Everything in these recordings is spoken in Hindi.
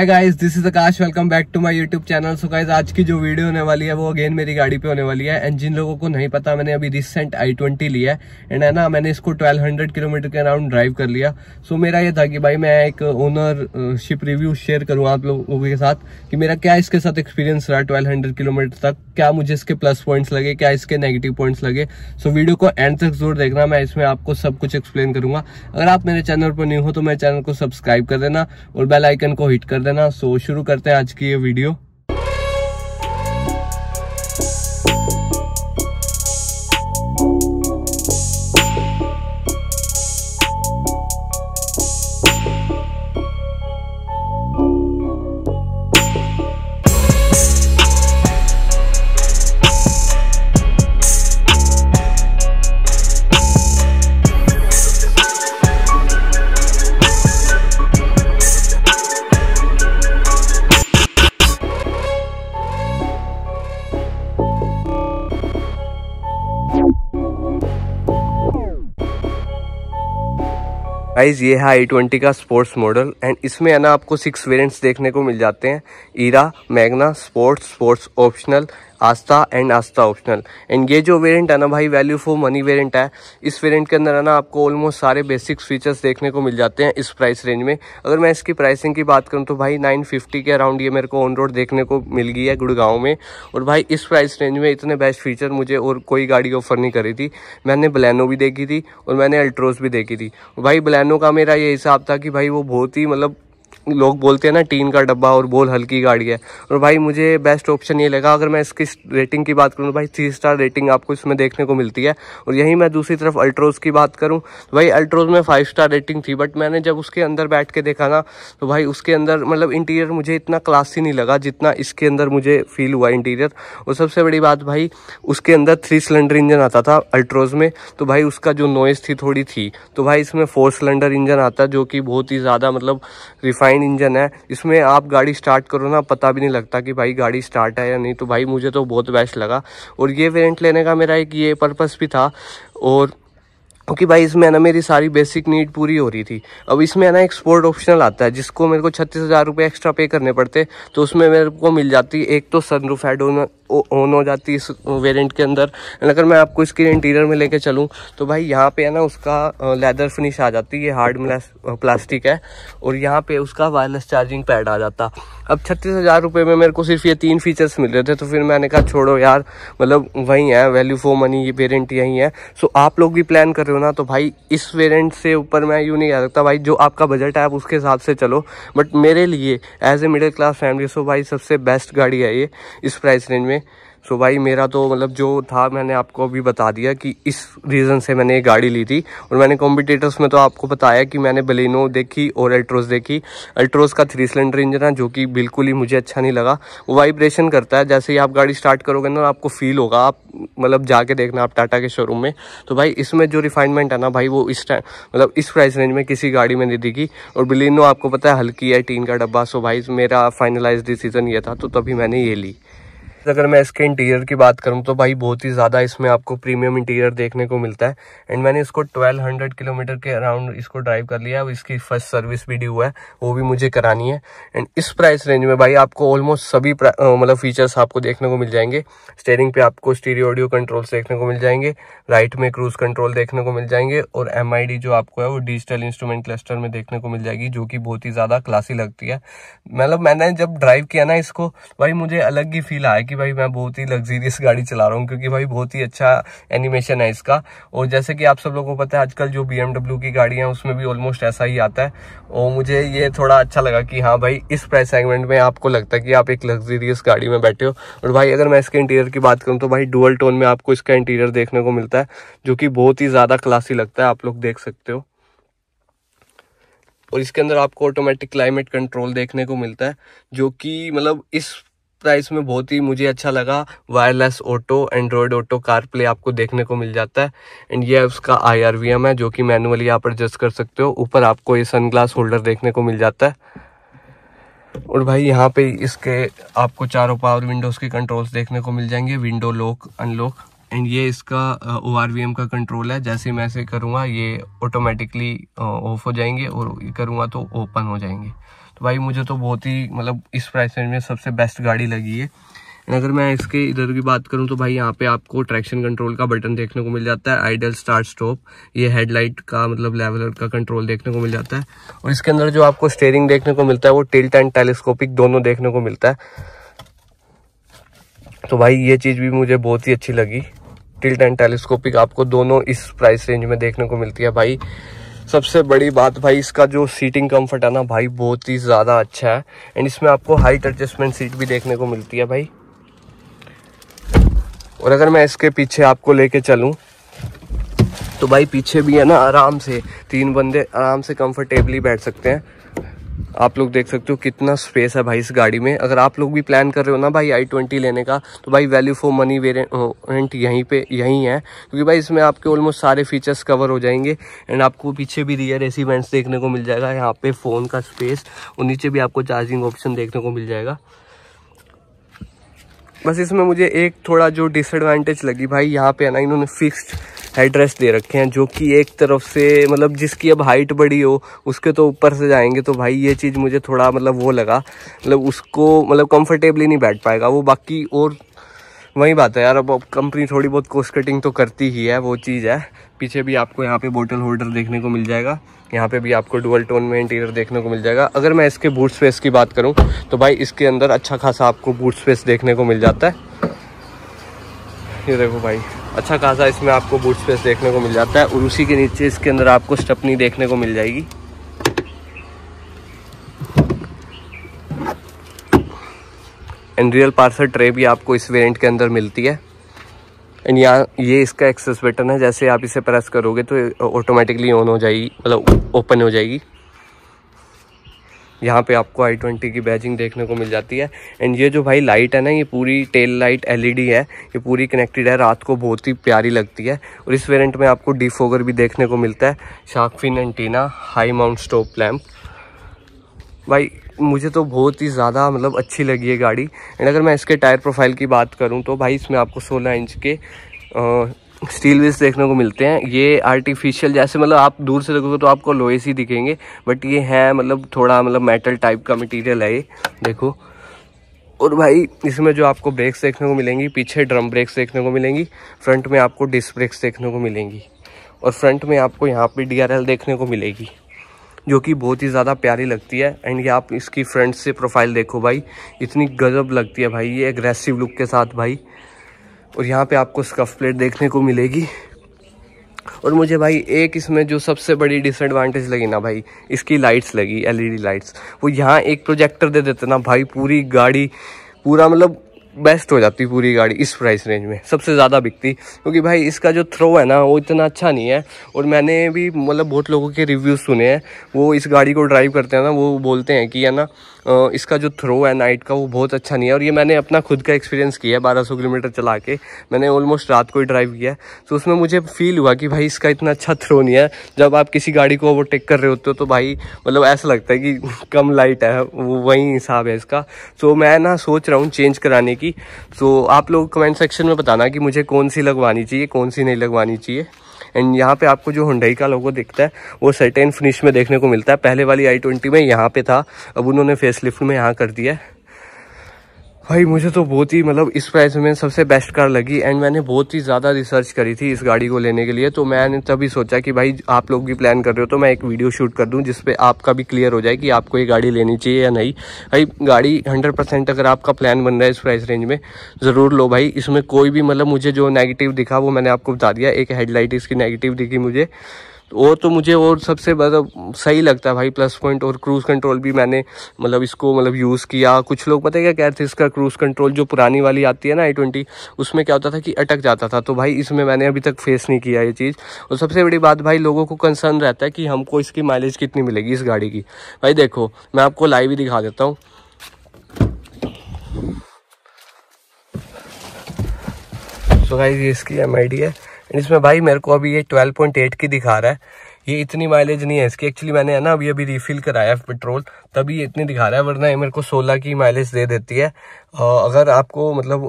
hi guys this is Akash welcome back to my YouTube channel so guys आज की जो वीडियो होने वाली है वो अगेन मेरी गाड़ी पे होने वाली है एंड जिन लोगों को नहीं पता मैंने अभी रिसेंट आई ट्वेंटी लिया है एंड है ना मैंने इसको 1200 किलोमीटर के अराउंड ड्राइव कर लिया सो so, मेरा ये था कि भाई मैं एक ओनर शिप रिव्यू शेयर करूँ आप लोगों के साथ कि मेरा क्या इसके साथ एक्सपीरियंस रहा ट्वेल्व किलोमीटर तक क्या मुझे इसके प्लस पॉइंट्स लगे क्या इसके नेगेटिव पॉइंट्स लगे सो so, वीडियो को एंड तक जरूर देखना मैं इसमें आपको सब कुछ एक्सप्लेन करूंगा अगर आप मेरे चैनल पर नहीं हो तो मेरे चैनल को सब्सक्राइब कर देना और बेल आइकन को हिट कर देना सो so, शुरू करते हैं आज की ये वीडियो गाइज ये है आई ट्वेंटी का स्पोर्ट्स मॉडल एंड इसमें है ना आपको सिक्स वेरिएंट्स देखने को मिल जाते हैं Era Magna Sportz Sportz optional Asta and Asta optional and ये जो वेरिएंट है ना भाई वैल्यू फॉर मनी वेरिएंट है इस वेरिएंट के अंदर है ना आपको ऑलमोस्ट सारे बेसिक फीचर्स देखने को मिल जाते हैं इस प्राइस रेंज में अगर मैं इसकी प्राइसिंग की बात करूँ तो भाई नाइन के अराउंड ये मेरे को ऑन रोड देखने को मिल गई है गुड़गांव में और भाई इस प्राइस रेंज में इतने बेस्ट फीचर मुझे और कोई गाड़ी ऑफर नहीं करी थी मैंने ब्लैनो भी देखी थी और मैंने अल्ट्रोस भी देखी थी भाई ब्लैनो का मेरा ये हिसाब था कि भाई वो बहुत ही मतलब लोग बोलते हैं ना टीन का डब्बा और बोल हल्की गाड़ी है और भाई मुझे बेस्ट ऑप्शन ये लगा अगर मैं इसकी रेटिंग की बात करूँ तो भाई थ्री स्टार रेटिंग आपको इसमें देखने को मिलती है और यहीं मैं दूसरी तरफ अल्ट्रोज़ की बात करूँ तो भाई अल्ट्रोज़ में फाइव स्टार रेटिंग थी बट मैंने जब उसके अंदर बैठ के देखा ना तो भाई उसके अंदर मतलब इंटीरियर मुझे इतना क्लासी नहीं लगा जितना इसके अंदर मुझे फील हुआ इंटीरियर और सबसे बड़ी बात भाई उसके अंदर थ्री सिलेंडर इंजन आता था अल्ट्रोज़ में तो भाई उसका जो नॉइज़ थी थोड़ी थी तो भाई इसमें फोर सिलेंडर इंजन आता जो कि बहुत ही ज़्यादा मतलब रिफाइंड ब्लाइंड इंजन है इसमें आप गाड़ी स्टार्ट करो ना पता भी नहीं लगता कि भाई गाड़ी स्टार्ट है या नहीं तो भाई मुझे तो बहुत बेस्ट लगा और ये वेरियंट लेने का मेरा एक ये पर्पज़ भी था और क्योंकि okay भाई इसमें है ना मेरी सारी बेसिक नीड पूरी हो रही थी अब इसमें है ना एक स्पोर्ट ऑप्शनल आता है जिसको मेरे को छत्तीस हज़ार रुपये एक्स्ट्रा पे करने पड़ते तो उसमें मेरे को मिल जाती एक तो सनरूफ हेड ऑन हो जाती है इस वेरिएंट के अंदर अगर मैं आपको इसके इंटीरियर में लेके चलूँ तो भाई यहाँ पे है ना उसका लेदर फिनिश आ जाती है हार्ड प्लास्टिक है और यहाँ पे उसका वायरलेस चार्जिंग पैड आ जाता अब छत्तीस हज़ार रुपये में मेरे को सिर्फ ये तीन फीचर्स मिल रहे थे तो फिर मैंने कहा छोड़ो यार मतलब वहीं है वैल्यू फॉर मनी ये वेरियंट यहीं है सो आप लोग भी प्लान कर रहे हो ना तो भाई इस वेरियंट से ऊपर मैं यूँ नहीं कह सकता भाई जो आपका बजट है आप उसके हिसाब से चलो बट मेरे लिए as a middle class family so भाई सबसे बेस्ट गाड़ी है ये इस प्राइस रेंज में सो so भाई मेरा तो मतलब जो था मैंने आपको अभी बता दिया कि इस रीज़न से मैंने ये गाड़ी ली थी और मैंने कॉम्पिटेटर्स में तो आपको बताया कि मैंने बलिनो देखी और अल्ट्रोस देखी अल्ट्रोस का थ्री सिलेंडर इंजन है जो कि बिल्कुल ही मुझे अच्छा नहीं लगा वो वाइब्रेशन करता है जैसे ही आप गाड़ी स्टार्ट करोगे ना आपको फील होगा आप मतलब जाके देखना आप टाटा के शोरूम में तो भाई इसमें जो रिफाइनमेंट है ना भाई वो इस टाइम मतलब इस प्राइस रेंज में किसी गाड़ी में नहीं दिखी और बिलिनो आपको पता है हल्की है टीन का डब्बा सो भाई मेरा फाइनलाइज डिसीजन ये था तो तभी मैंने ये ली अगर मैं इसके इंटीरियर की बात करूँ तो भाई बहुत ही ज़्यादा इसमें आपको प्रीमियम इंटीरियर देखने को मिलता है एंड मैंने इसको 1200 किलोमीटर के अराउंड इसको ड्राइव कर लिया अब इसकी फर्स्ट सर्विस भी ड्यू है वो भी मुझे करानी है एंड इस प्राइस रेंज में भाई आपको ऑलमोस्ट सभी मतलब फीचर्स आपको देखने को मिल जाएंगे स्टेयरिंग पे आपको स्टीरियो ऑडियो कंट्रोल्स देखने को मिल जाएंगे राइट में क्रूज कंट्रोल देखने को मिल जाएंगे और एम जो आपको है वो डिजिटल इंस्ट्रूमेंट क्लस्टर में देखने को मिल जाएगी जो कि बहुत ही ज़्यादा क्लासी लगती है मतलब मैंने जब ड्राइव किया ना इसको भाई मुझे अलग ही फील आया कि भाई मैं बहुत ही लग्जीरियस गाड़ी चला रहा हूँ क्योंकि भाई बहुत ही अच्छा एनिमेशन है इसका और जैसे कि आप सब लोगों को पता है आजकल जो बी की गाड़ियाँ उसमें भी ऑलमोस्ट ऐसा ही आता है और मुझे ये थोड़ा अच्छा लगा कि हाँ भाई इस प्राइस सेगमेंट में आपको लगता है कि आप एक लग्जीरियस गाड़ी में बैठे हो और भाई अगर मैं इसके इंटीरियर की बात करूँ तो भाई डुअल टोन में आपको इसका इंटीरियर देखने को मिलता है जो कि बहुत ही ज़्यादा क्लासी लगता है आप लोग देख सकते हो और इसके अंदर आपको ऑटोमेटिक क्लाइमेट कंट्रोल देखने को मिलता है जो कि मतलब इस प्राइस में बहुत ही मुझे अच्छा लगा wireless auto Android auto CarPlay आपको देखने को मिल जाता है एंड ये उसका आई आर वी एम है जो कि मैनुअली आप एडजस्ट कर सकते हो ऊपर आपको ये सन ग्लास होल्डर देखने को मिल जाता है और भाई यहाँ पे इसके आपको चारों पावर विंडोज़ के कंट्रोल्स देखने को मिल जाएंगे विंडो लॉक अनलॉक एंड ये इसका ओ आर वी एम का कंट्रोल है जैसे मैं ऐसे करूँगा ये ऑटोमेटिकली ऑफ हो जाएंगे और करूँगा तो ओपन हो जाएंगे तो भाई मुझे तो बहुत ही मतलब इस प्राइस रेंज में सबसे बेस्ट गाड़ी लगी है अगर मैं इसके इधर की बात करूं तो भाई यहाँ पे आपको ट्रैक्शन कंट्रोल का बटन देखने को मिल जाता है आइडल स्टार्ट स्टॉप ये हेडलाइट का मतलब लेवल का कंट्रोल देखने को मिल जाता है और इसके अंदर जो आपको स्टेयरिंग देखने को मिलता है वो टिल्ट एंड टेलीस्कोपिक दोनों देखने को मिलता है तो भाई ये चीज़ भी मुझे बहुत ही अच्छी लगी टिल्ट एंड टेलीस्कोपिक आपको दोनों इस प्राइस रेंज में देखने को मिलती है भाई सबसे बड़ी बात भाई इसका जो सीटिंग कम्फर्ट है ना भाई बहुत ही ज़्यादा अच्छा है एंड इसमें आपको हाइट एडजस्टमेंट सीट भी देखने को मिलती है भाई और अगर मैं इसके पीछे आपको लेके चलूँ तो भाई पीछे भी है ना आराम से तीन बंदे आराम से कंफर्टेबली बैठ सकते हैं आप लोग देख सकते हो कितना स्पेस है भाई इस गाड़ी में अगर आप लोग भी प्लान कर रहे हो ना भाई आई ट्वेंटी लेने का तो भाई वैल्यू फॉर मनी वेरियंट यहीं पे यहीं है क्योंकि भाई इसमें आपके ऑलमोस्ट सारे फीचर्स कवर हो जाएंगे एंड आपको पीछे भी रियर एसी वेंट्स देखने को मिल जाएगा यहाँ पे फ़ोन का स्पेस और नीचे भी आपको चार्जिंग ऑप्शन देखने को मिल जाएगा बस इसमें मुझे एक थोड़ा जो डिसएडवांटेज लगी भाई यहाँ पे है ना इन्होंने फिक्स्ड हेड दे रखे हैं जो कि एक तरफ से मतलब जिसकी अब हाइट बड़ी हो उसके तो ऊपर से जाएंगे तो भाई ये चीज़ मुझे थोड़ा मतलब वो लगा मतलब उसको मतलब कंफर्टेबली नहीं बैठ पाएगा वो बाकी और वही बात है यार अब कंपनी थोड़ी बहुत कोस्ट कटिंग तो करती ही है वो चीज़ है पीछे भी आपको यहाँ पे बोटल होल्डर देखने को मिल जाएगा यहाँ पे भी आपको डुअल टोन में इंटीरियर देखने को मिल जाएगा अगर मैं इसके बूट स्पेस की बात करूँ तो भाई इसके अंदर अच्छा खासा आपको बूट स्पेस देखने को मिल जाता है ये देखो भाई अच्छा खासा इसमें आपको बूट स्पेस देखने को मिल जाता है और उसी के नीचे इसके अंदर आपको स्टपनी देखने को मिल जाएगी एंड रियल पार्सल ट्रे भी आपको इस वेरिएंट के अंदर मिलती है एंड यहाँ ये इसका एक्सेस बटन है जैसे आप इसे प्रेस करोगे तो ऑटोमेटिकली ऑन हो जाएगी मतलब ओपन हो जाएगी यहाँ पे आपको आई ट्वेंटी की बैजिंग देखने को मिल जाती है एंड ये जो भाई लाइट है ना ये पूरी टेल लाइट एलईडी है ये पूरी कनेक्टेड है रात को बहुत ही प्यारी लगती है और इस वेरिएंट में आपको डिफोगर भी देखने को मिलता है sharkfin antenna high mount stop lamp भाई मुझे तो बहुत ही ज़्यादा मतलब अच्छी लगी है गाड़ी एंड अगर मैं इसके टायर प्रोफाइल की बात करूँ तो भाई इसमें आपको सोलह इंच के स्टील व्हील्स देखने को मिलते हैं ये आर्टिफिशियल जैसे मतलब आप दूर से देखोगे तो आपको लोहे ही दिखेंगे बट ये है मतलब थोड़ा मतलब मेटल टाइप का मटेरियल है ये देखो और भाई इसमें जो आपको ब्रेक्स देखने को मिलेंगी पीछे ड्रम ब्रेक्स देखने को मिलेंगी फ्रंट में आपको डिस्क ब्रेक्स देखने को मिलेंगी और फ्रंट में आपको यहाँ पे डी देखने को मिलेगी जो कि बहुत ही ज़्यादा प्यारी लगती है एंड ये आप इसकी फ्रेंड से प्रोफाइल देखो भाई इतनी गजब लगती है भाई ये एग्रेसिव लुक के साथ भाई और यहाँ पे आपको स्कफ प्लेट देखने को मिलेगी और मुझे भाई एक इसमें जो सबसे बड़ी डिसएडवांटेज लगी ना भाई इसकी लाइट्स लगी एलईडी लाइट्स वो यहाँ एक प्रोजेक्टर दे देते ना भाई पूरी गाड़ी पूरा मतलब बेस्ट हो जाती पूरी गाड़ी इस प्राइस रेंज में सबसे ज़्यादा बिकती क्योंकि भाई इसका जो थ्रो है ना वो इतना अच्छा नहीं है और मैंने भी मतलब बहुत लोगों के रिव्यूज़ सुने हैं वो इस गाड़ी को ड्राइव करते हैं ना वो बोलते हैं कि है ना इसका जो थ्रो है नाइट का वो बहुत अच्छा नहीं है और ये मैंने अपना खुद का एक्सपीरियंस किया है बारह किलोमीटर चला के मैंने ऑलमोस्ट रात को ही ड्राइव किया है तो उसमें मुझे फील हुआ कि भाई इसका इतना अच्छा थ्रो नहीं है जब आप किसी गाड़ी को ओवरटेक कर रहे होते हो तो भाई मतलब ऐसा लगता है कि कम लाइट है वो वही हिसाब है इसका सो तो मैं ना सोच रहा हूँ चेंज कराने की सो तो आप लोग कमेंट सेक्शन में बताना कि मुझे कौन सी लगवानी चाहिए कौन सी नहीं लगवानी चाहिए एंड यहाँ पे आपको जो हुंडई का लोगो दिखता है वो सर्टेन फिनिश में देखने को मिलता है पहले वाली आई ट्वेंटी में यहाँ पे था अब उन्होंने फेस लिफ्ट में यहाँ कर दिया है भाई मुझे तो बहुत ही मतलब इस प्राइस में सबसे बेस्ट कार लगी एंड मैंने बहुत ही ज़्यादा रिसर्च करी थी इस गाड़ी को लेने के लिए तो मैंने तभी सोचा कि भाई आप लोग भी प्लान कर रहे हो तो मैं एक वीडियो शूट कर दूं जिसपे आपका भी क्लियर हो जाए कि आपको ये गाड़ी लेनी चाहिए या नहीं भाई गाड़ी हंड्रेड अगर आपका प्लान बन रहा है इस प्राइस रेंज में ज़रूर लो भाई इसमें कोई भी मतलब मुझे जो नेगेटिव दिखा वो मैंने आपको बता दिया एक हेडलाइट इसकी नेगेटिव दिखी मुझे वो तो मुझे और सबसे मतलब सही लगता है भाई प्लस पॉइंट और क्रूज़ कंट्रोल भी मैंने मतलब इसको मतलब यूज़ किया कुछ लोग पता है क्या कह रहे थे इसका क्रूज़ कंट्रोल जो पुरानी वाली आती है ना आई ट्वेंटी उसमें क्या होता था कि अटक जाता था तो भाई इसमें मैंने अभी तक फेस नहीं किया ये चीज़ और सबसे बड़ी बात भाई लोगों को कंसर्न रहता है कि हमको इसकी माइलेज कितनी मिलेगी इस गाड़ी की भाई देखो मैं आपको लाइव ही दिखा देता हूँ सो भाई गाइस ये इसकी एम है इसमें भाई मेरे को अभी ये 12.8 की दिखा रहा है ये इतनी माइलेज नहीं है इसकी एक्चुअली मैंने है ना अभी अभी रिफिल कराया है पेट्रोल तभी ये इतनी दिखा रहा है वरना ये मेरे को 16 की माइलेज दे देती है अगर आपको मतलब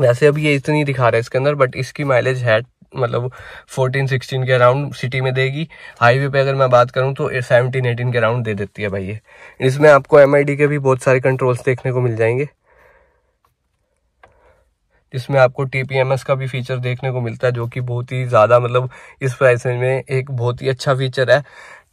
वैसे अभी ये इतनी दिखा रहा है इसके अंदर बट इसकी माइलेज है मतलब 14 16 के अराउंड सिटी में देगी हाईवे पे अगर मैं बात करूं तो 17 18 के अराउंड दे देती है भाई ये इसमें आपको एम के भी बहुत सारे कंट्रोल्स देखने को मिल जाएंगे जिसमें आपको टी का भी फीचर देखने को मिलता है जो कि बहुत ही ज़्यादा मतलब इस प्राइस में एक बहुत ही अच्छा फीचर है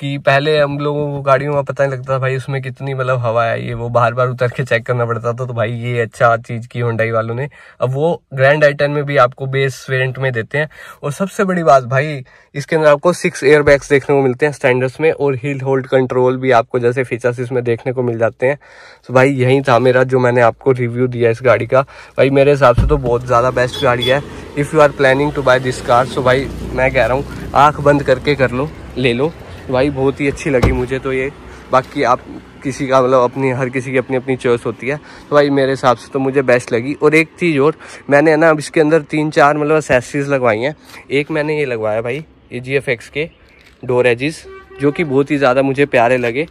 कि पहले हम लोगों को गाड़ियों में पता नहीं लगता था भाई उसमें कितनी मतलब हवा है ये वो बार बार उतर के चेक करना पड़ता था तो भाई ये अच्छा चीज़ की होंडाई वालों ने अब वो ग्रैंड आई में भी आपको बेस वेरियंट में देते हैं और सबसे बड़ी बात भाई इसके अंदर आपको सिक्स एयर देखने को मिलते हैं स्टैंडर्ड्स में और हिल होल्ड कंट्रोल भी आपको जैसे फीचर्स इसमें देखने को मिल जाते हैं तो भाई यही था मेरा जो मैंने आपको रिव्यू दिया इस गाड़ी का भाई मेरे हिसाब से तो बहुत ज़्यादा बेस्ट गाड़ी है if you are planning to buy this car so भाई मैं कह रहा हूँ आँख बंद करके कर लो ले लो भाई बहुत ही अच्छी लगी मुझे तो ये बाकी आप किसी का मतलब अपनी हर किसी की अपनी अपनी चॉइस होती है तो भाई मेरे हिसाब से तो मुझे बेस्ट लगी और एक चीज़ और मैंने है ना अब इसके अंदर तीन चार मतलब एसेसरीज लगवाई हैं एक मैंने ये लगवाया भाई ये जी एफ एक्स के डोर एजिस जो कि बहुत ही ज़्यादा मुझे प्यारे लगे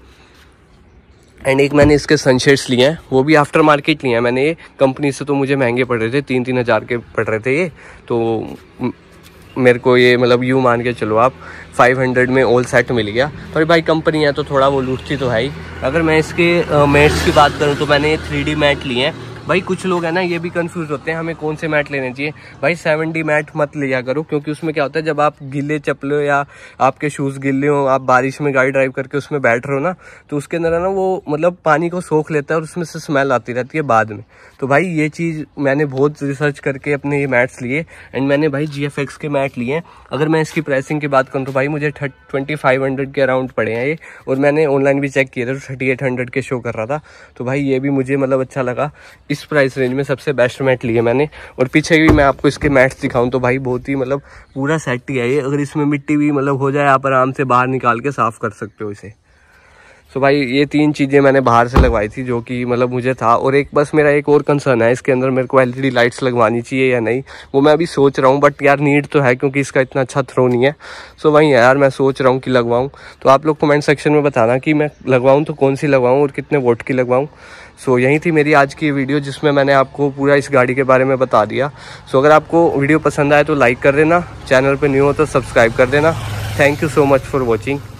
एंड एक मैंने इसके सनशेड्स लिए हैं वो भी आफ्टर मार्केट लिए हैं मैंने ये कंपनी से तो मुझे महंगे पड़ रहे थे तीन तीन हज़ार के पड़ रहे थे ये तो मेरे को ये मतलब यूँ मान के चलो आप 500 में ऑल सेट मिल गया पर भाई कंपनी है तो थोड़ा वो लूटती तो है ही अगर मैं इसके मैट्स की बात करूँ तो मैंने ये थ्री मैट लिए हैं भाई कुछ लोग हैं ना ये भी कंफ्यूज होते हैं हमें कौन से मैट लेने चाहिए भाई सेवन डी मैट मत लिया करो क्योंकि उसमें क्या होता है जब आप गिले चपले या आपके शूज़ गिले हो आप बारिश में गाड़ी ड्राइव करके उसमें बैठ रहे हो ना तो उसके अंदर ना वो मतलब पानी को सोख लेता है और उसमें से स्मेल आती रहती है बाद में तो भाई ये चीज़ मैंने बहुत रिसर्च करके अपने ये मैट्स लिए एंड मैंने भाई जी के मैट लिए अगर मैं इसकी प्राइसिंग की बात करूँ तो भाई मुझे ट्वेंटी फाइव हंड्रेड के अराउंड पड़े हैं ये और मैंने ऑनलाइन भी चेक किया था थर्टी एट हंड्रेड के शो कर रहा था तो भाई ये भी मुझे मतलब अच्छा लगा इस प्राइस रेंज में सबसे बेस्ट मैट लिए मैंने और पीछे भी मैं आपको इसके मैट्स दिखाऊं तो भाई बहुत ही मतलब पूरा सेट ही है ये अगर इसमें मिट्टी भी मतलब हो जाए आप आराम से बाहर निकाल के साफ़ कर सकते हो इसे तो भाई ये तीन चीज़ें मैंने बाहर से लगवाई थी जो कि मतलब मुझे था और एक बस मेरा एक और कंसर्न है इसके अंदर मेरे को एलईडी लाइट्स e लगवानी चाहिए या नहीं वो मैं अभी सोच रहा हूँ बट यार नीड तो है क्योंकि इसका इतना अच्छा थ्रो नहीं है सो वही यार मैं सोच रहा हूँ कि लगवाऊँ तो आप लोग कमेंट सेक्शन में बताना कि मैं लगवाऊँ तो कौन सी लगवाऊँ और कितने वोट की लगवाऊँ सो so, यही थी मेरी आज की वीडियो जिसमें मैंने आपको पूरा इस गाड़ी के बारे में बता दिया सो so, अगर आपको वीडियो पसंद आए तो लाइक कर देना चैनल पर न्यू हो तो सब्सक्राइब कर देना thank you so much for watching